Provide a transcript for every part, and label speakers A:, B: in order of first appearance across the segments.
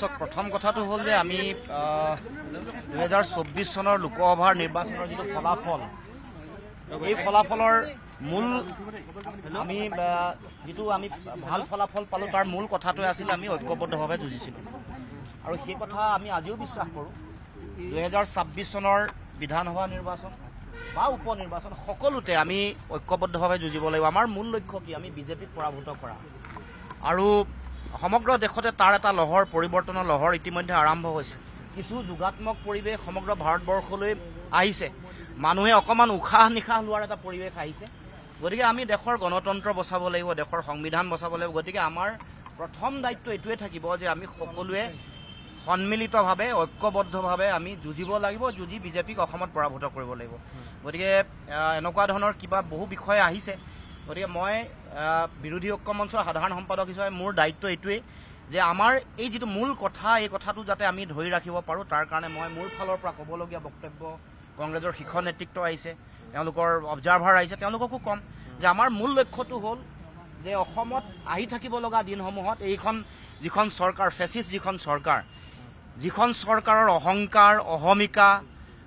A: চক প্ৰথম কথাটো হ'ল যে আমি দুহেজাৰ চৌব্বিছ চনৰ লোকসভাৰ নিৰ্বাচনৰ যিটো ফলাফল এই ফলাফলৰ মূল আমি যিটো আমি ভাল ফলাফল পালোঁ তাৰ মূল কথাটোৱে আছিল আমি ঐক্যবদ্ধভাৱে যুঁজিছিলোঁ আৰু সেই কথা আমি আজিও বিশ্বাস কৰোঁ দুহেজাৰ ছাব্বিছ চনৰ বিধানসভা নিৰ্বাচন বা উপ নিৰ্বাচন সকলোতে আমি ঐক্যবদ্ধভাৱে যুঁজিব লাগিব আমাৰ মূল লক্ষ্য কি আমি বিজেপিক পৰাভূত কৰা আৰু সমগ্র দেশতে তার এটা লহর পরিবর্তনের লহর ইতিমধ্যে আরম্ভ হয়েছে কিছু যোগাত্মক পরিবেশ সমগ্র ভারতবর্ষলৈ আহিছে মানুহে অকমান উশাহ নিশাহ লওয়ার এটা পরিবেশ আহিছে গতিকে আমি দেশের গণতন্ত্র বসাব লাগিব দেশের সংবিধান বসাব লাগিব গতিকে আমার প্রথম দায়িত্ব এইটাই থাকিব যে আমি সকলে সম্মিলিতভাবে ঐক্যবদ্ধভাবে আমি যুঁজিব লাগিব যুঁজি বিজেপিক পরাভূত করব গতি এনেকা ধরনের কিবা বহু বিষয় আহিছে গতিকে মই বিৰোধী ঐক্য মঞ্চৰ সাধাৰণ সম্পাদক হিচাপে মোৰ দায়িত্ব এইটোৱেই যে আমাৰ এই যিটো মূল কথা এই কথাটো যাতে আমি ধৰি ৰাখিব পাৰোঁ তাৰ কাৰণে মই মোৰ ফালৰ পৰা ক'বলগীয়া বক্তব্য কংগ্ৰেছৰ শীৰ্ষ নেতৃত্ব আহিছে তেওঁলোকৰ অবজাৰ্ভাৰ আহিছে তেওঁলোককো ক'ম যে আমাৰ মূল লক্ষ্যটো হ'ল যে অসমত আহি থাকিব লগা দিনসমূহত এইখন যিখন চৰকাৰ ফেচিষ্ট যিখন চৰকাৰ যিখন চৰকাৰৰ অহংকাৰ অহমিকা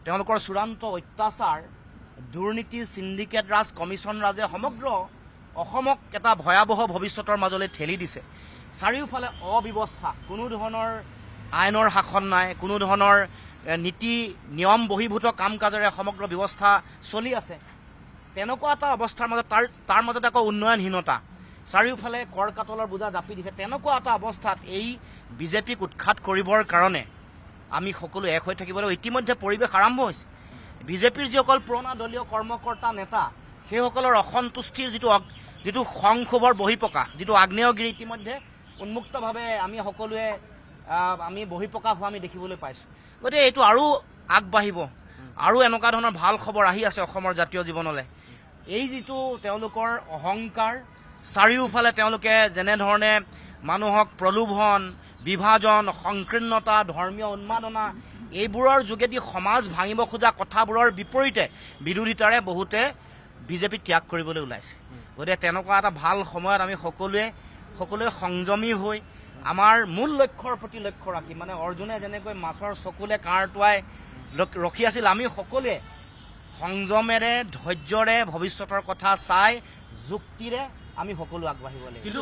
A: তেওঁলোকৰ চূড়ান্ত অত্যাচাৰ দুৰ্নীতি সিন্ডিকেট ৰাজ কমিশন ৰাজে সমগ্ৰ অসমক এটা ভয়াবহ ভৱিষ্যতৰ মাজলৈ ঠেলি দিছে চাৰিওফালে অব্যৱস্থা কোনো ধৰণৰ আইনৰ শাসন নাই কোনো ধৰণৰ নীতি নিয়ম বহিভূত কাম কাজেৰে সমগ্ৰ ব্যৱস্থা চলি আছে তেনেকুৱা এটা অৱস্থাৰ মাজত তাৰ তাৰ মাজত আকৌ উন্নয়নহীনতা চাৰিওফালে কৰ্কাতলেৰ বোজা জাপি দিছে তেনেকুৱা এটা অৱস্থাত এই বিজেপিক উৎখাত কৰিবৰ কাৰণে আমি সকলো এক হৈ থাকিব লাগিব ইতিমধ্যে পৰিৱেশ আৰম্ভ হৈছে বিজেপিৰ যিসকল পুৰণা দলীয় কৰ্মকৰ্তা নেতা সেইসকলৰ অসন্তুষ্টিৰ যিটো যিটো সংক্ষোভৰ বহিঃপ্ৰকাশ যিটো আগ্নেয়গিৰি ইতিমধ্যে উন্মুক্তভাৱে আমি সকলোৱে আমি বহিঃপ্ৰকাশ হোৱা আমি দেখিবলৈ পাইছোঁ গতিকে এইটো আৰু আগবাঢ়িব আৰু এনেকুৱা ধৰণৰ ভাল খবৰ আহি আছে অসমৰ জাতীয় জীৱনলৈ এই যিটো তেওঁলোকৰ অহংকাৰ চাৰিওফালে তেওঁলোকে যেনেধৰণে মানুহক প্ৰলোভন বিভাজন সংকীৰ্ণতা ধৰ্মীয় উন্মাদনা এইবোৰৰ যোগেদি সমাজ ভাঙিব খোজা কথাবোৰৰ বিপৰীতে বিৰোধিতাৰে বহুতে বিজেপি ত্যাগ কৰিবলৈ ওলাইছে গতিকে তেনেকুৱা এটা ভাল সময়ত আমি সকলোৱে সকলোৱে সংযমী হৈ আমাৰ মূল লক্ষ্যৰ প্ৰতি লক্ষ্য ৰাখি মানে অৰ্জুনে যেনেকৈ মাছৰ চকুলে কাঁৰটোৱাই ৰখি আছিল আমি সকলোৱে সংযমেৰে ধৈৰ্যৰে ভৱিষ্যতৰ কথা চাই যুক্তিৰে আমি সকলো আগবাঢ়িব লাগিব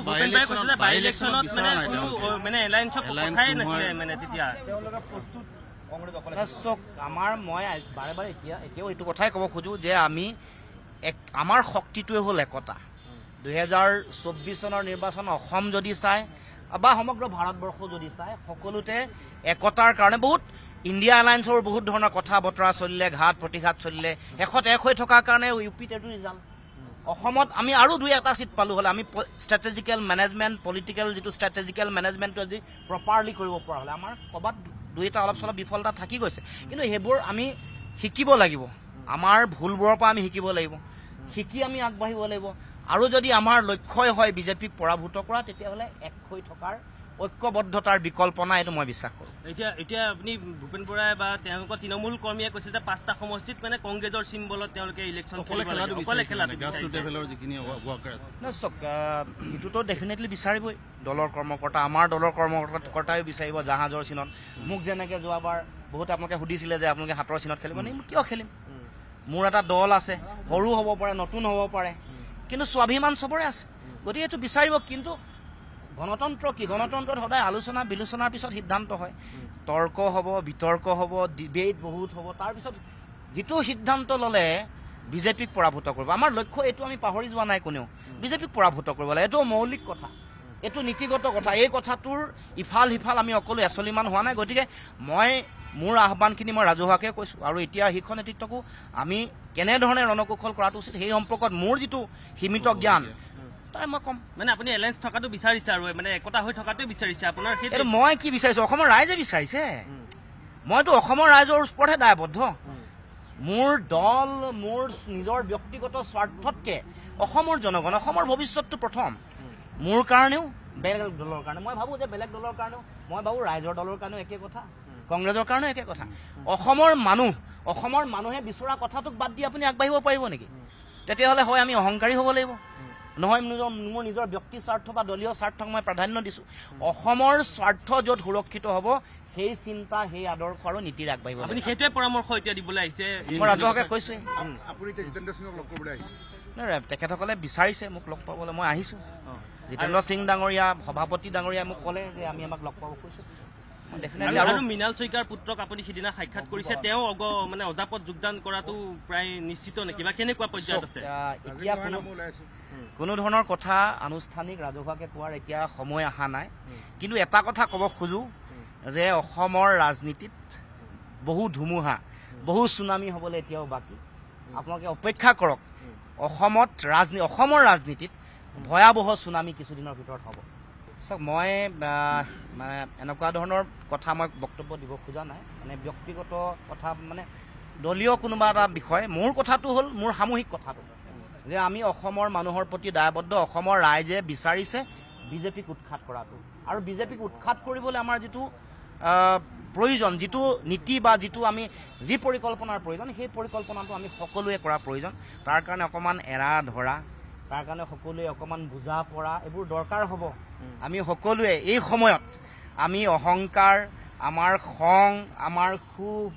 A: চক আমাৰ মই বাৰে বাৰে এতিয়া এতিয়াও এইটো কথাই ক'ব খোজোঁ যে আমি আমাৰ শক্তিটোৱে হ'ল একতা দুহেজাৰ চৌব্বিছ চনৰ নিৰ্বাচন অসম যদি চাই বা সমগ্ৰ ভাৰতবৰ্ষ যদি চাই সকলোতে একতাৰ কাৰণে বহুত ইণ্ডিয়া এলায়েন্সৰ বহুত ধৰণৰ কথা বতৰা চলিলে ঘাট প্ৰতিঘাত চলিলে শেষত এক হৈ থকাৰ কাৰণে ইউ পি টেটো ৰিজাল্ট অসমত আমি আৰু দুই এটা চিট পালোঁ হ'লে আমি ষ্ট্ৰেটেজিকেল মেনেজমেণ্ট পলিটিকেল যিটো ষ্ট্ৰেটেজিকেল মেনেজমেণ্টটো আজি প্ৰপাৰলি কৰিব পৰা হ'লে আমাৰ ক'ৰবাত দুই এটা অলপ চলপ বিফলতা থাকি গৈছে কিন্তু সেইবোৰ আমি শিকিব লাগিব আমাৰ ভুলবোৰৰ পৰা আমি শিকিব লাগিব শিকি আমি আগবাঢ়িব লাগিব আৰু যদি আমাৰ লক্ষ্যই হয় বিজেপিক পৰাভূত কৰা তেতিয়াহ'লে এক হৈ থকাৰ ঐক্যবদ্ধতাৰ বিকল্প নাই এইটো মই বিশ্বাস কৰো এটা এটা আপনি ভূপেন বৰাই বা তেওঁলোকৰ তৃণমূল কৰ্মীয়ে কৈছে যে পাঁচটা সমষ্টিত মানে কংগ্রেসের সিম্বল তেওঁলোকে ইলেকশন খেলা চক এইটোতো ডেফিনেটলি বিচারিবই দলের কর্মকর্তা আমার দলের কর্মকর্তাও বিচারিব জাহাজৰ চিনত মোক যেনেকে যোৱাবাৰ বহুত আপোনালোকে সুধিছিলে যে আপোনালোকে হাতৰ চিনত খেলিব নেকি কিয় খেলিম মোৰ এটা দল আছে সৰু হ'ব পাৰে নতুন হ'ব পাৰে কিন্তু স্বাভিমান চবৰে আছে গতিকে এইটো বিচাৰিব কিন্তু গণতন্ত্ৰ কি গণতন্ত্ৰত সদায় আলোচনা বিলোচনাৰ পিছত সিদ্ধান্ত হয় তৰ্ক হ'ব বিতৰ্ক হ'ব ডিবেট বহুত হ'ব তাৰপিছত যিটো সিদ্ধান্ত ল'লে বিজেপিক পৰাভূত কৰিব আমাৰ লক্ষ্য এইটো আমি পাহৰি যোৱা নাই কোনেও বিজেপিক পৰাভূত কৰিব লাগে এইটো মৌলিক কথা এইটো নীতিগত কথা এই কথাটোৰ ইফাল সিফাল আমি অকলো এচলিমান হোৱা নাই গতিকে মই মোৰ আহ্বানখিনি মই ৰাজহুৱাকে কৈছোঁ আৰু এতিয়া সেইখন নেতৃত্বকো আমি কেনেধৰণে ৰণকৌশল কৰাটো উচিত সেই সম্পৰ্কত মোৰ যিটো সীমিত জ্ঞান মই কি বিচাৰিছো অসমৰ ৰাইজে বিচাৰিছে মইতো অসমৰ ৰাইজৰ ওপৰতহে দায়বদ্ধ মোৰ দল মোৰ নিজৰ ব্যক্তিগত স্বাৰ্থতকে অসমৰ জনগণ অসমৰ ভৱিষ্যতটো প্ৰথম মোৰ কাৰণেও বেলেগ দলৰ কাৰণে মই ভাবোঁ যে বেলেগ দলৰ কাৰণেও মই ভাবোঁ ৰাইজৰ দলৰ কাৰণেও একে কথা কংগ্ৰেছৰ কাৰণেও একে কথা অসমৰ মানুহ অসমৰ মানুহে বিচৰা কথাটোক বাদ দি আপুনি আগবাঢ়িব পাৰিব নেকি তেতিয়াহ'লে হয় আমি অহংকাৰী হ'ব লাগিব নহয় মোৰ মোৰ নিজৰ ব্যক্তি স্বাৰ্থ বা দলীয় স্বাৰ্থক মই প্ৰাধান্য দিছোঁ অসমৰ স্বাৰ্থ য'ত সুৰক্ষিত হ'ব সেই চিন্তা সেই আদৰ্শ আৰু নীতিৰ আগবাঢ়িব সেইটোৱে পৰামৰ্শ এতিয়া তেখেতসকলে বিচাৰিছে মোক লগ পাবলৈ মই আহিছোঁ জিতেন্দ্ৰ সিং ডাঙৰীয়া সভাপতি ডাঙৰীয়াই মোক ক'লে যে আমি আমাক লগ পাব খুজিছোঁ মৃণাল শইকীয়াৰ পুত্ৰক আপুনি সিদিনা সাক্ষাৎ কৰিছে তেওঁ মানে অজাপত যোগদান কৰাটো প্ৰায় নিশ্চিত নেকি বা কেনেকুৱা পৰ্যায়ত আছে কোনো ধৰণৰ কথা আনুষ্ঠানিক ৰাজহুৱাকে কোৱাৰ এতিয়া সময় অহা নাই কিন্তু এটা কথা ক'ব খোজো যে অসমৰ ৰাজনীতিত বহু ধুমুহা বহু চুনামি হ'বলৈ এতিয়াও বাকী আপোনালোকে অপেক্ষা কৰক অসমত ৰাজনীতি অসমৰ ৰাজনীতিত ভয়াৱহ চুনামি কিছুদিনৰ ভিতৰত হ'ব চাওক মই মানে এনেকুৱা ধৰণৰ কথা মই বক্তব্য দিব খোজা নাই মানে ব্যক্তিগত কথা মানে দলীয় কোনোবা এটা বিষয় মোৰ কথাটো হ'ল মোৰ সামূহিক কথাটো যে আমি অসমৰ মানুহৰ প্ৰতি দায়বদ্ধ অসমৰ ৰাইজে বিচাৰিছে বিজেপিক উৎখাত কৰাটো আৰু বিজেপিক উৎখাত কৰিবলৈ আমাৰ যিটো প্ৰয়োজন যিটো নীতি বা যিটো আমি যি পৰিকল্পনাৰ প্ৰয়োজন সেই পৰিকল্পনাটো আমি সকলোৱে কৰা প্ৰয়োজন তাৰ কাৰণে অকণমান এৰা ধৰা তাৰ কাৰণে সকলোৱে অকণমান বুজা পৰা এইবোৰ দৰকাৰ হ'ব আমি সকলোৱে এই সময়ত আমি অহংকাৰ আমাৰ খং আমাৰ ক্ষোভ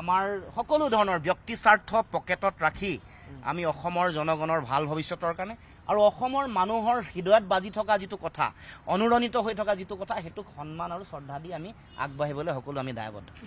A: আমাৰ সকলো ধৰণৰ ব্যক্তিস্বাৰ্থ পকেটত ৰাখি আমি অসমৰ জনগণৰ ভাল ভৱিষ্যতৰ কাৰণে আৰু অসমৰ মানুহৰ হৃদয়ত বাজি থকা যিটো কথা অনুৰণিত হৈ থকা যিটো কথা সেইটোক সন্মান আৰু শ্ৰদ্ধা দি আমি আগবাঢ়িবলৈ সকলো আমি দায়বদ্ধ